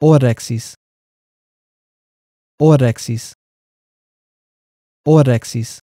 और एक्सिस और